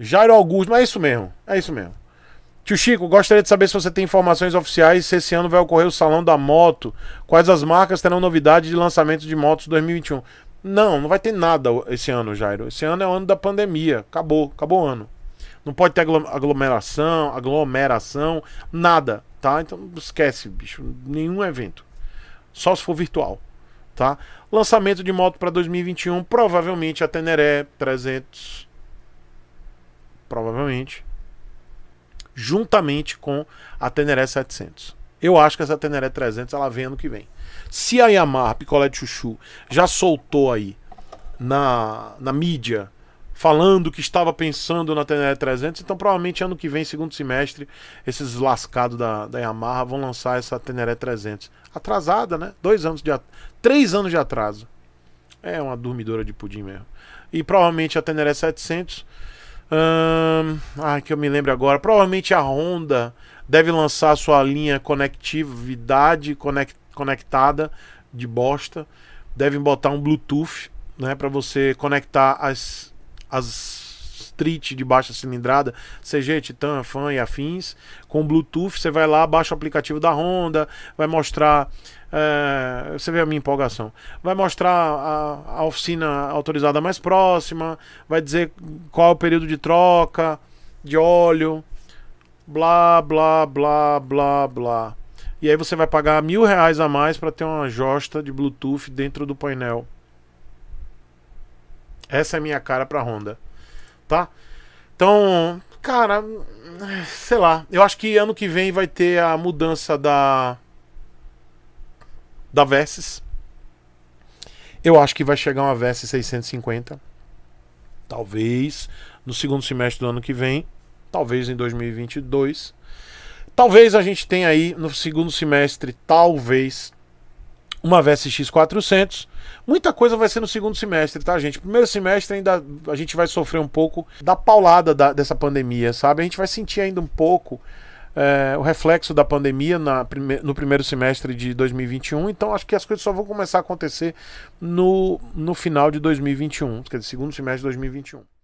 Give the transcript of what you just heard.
Jairo Augusto, mas é isso mesmo. É isso mesmo. Tio Chico, gostaria de saber se você tem informações oficiais se esse ano vai ocorrer o Salão da Moto. Quais as marcas terão novidade de lançamento de motos 2021? Não, não vai ter nada esse ano, Jairo. Esse ano é o ano da pandemia. Acabou, acabou o ano. Não pode ter aglomeração, aglomeração, nada, tá? Então esquece, bicho, nenhum evento. Só se for virtual, tá? Lançamento de moto para 2021, provavelmente a Teneré 300 provavelmente, juntamente com a Teneré 700. Eu acho que essa Teneré 300 ela vem ano que vem. Se a Yamaha Picolé de Chuchu já soltou aí na, na mídia falando que estava pensando na Teneré 300, então provavelmente ano que vem, segundo semestre, esses lascados da, da Yamaha vão lançar essa Teneré 300. Atrasada, né? Dois anos de Três anos de atraso. É uma dormidora de pudim mesmo. E provavelmente a Teneré 700 Hum, ah, que eu me lembro agora. Provavelmente a Honda deve lançar sua linha conectividade conectada de bosta. Devem botar um Bluetooth, né, para você conectar as, as street de baixa cilindrada, CG, Titan, Fan e afins, com Bluetooth, você vai lá, baixa o aplicativo da Honda, vai mostrar. É, você vê a minha empolgação. Vai mostrar a, a oficina autorizada mais próxima, vai dizer qual é o período de troca de óleo, blá, blá, blá, blá, blá. E aí você vai pagar mil reais a mais para ter uma josta de Bluetooth dentro do painel. Essa é a minha cara para Honda tá? Então, cara, sei lá. Eu acho que ano que vem vai ter a mudança da da Vesis. Eu acho que vai chegar uma Versys 650. Talvez no segundo semestre do ano que vem, talvez em 2022. Talvez a gente tenha aí no segundo semestre, talvez uma VSX400. Muita coisa vai ser no segundo semestre, tá, gente? Primeiro semestre ainda a gente vai sofrer um pouco da paulada da, dessa pandemia, sabe? A gente vai sentir ainda um pouco é, o reflexo da pandemia na, no primeiro semestre de 2021. Então acho que as coisas só vão começar a acontecer no, no final de 2021, quer dizer, segundo semestre de 2021.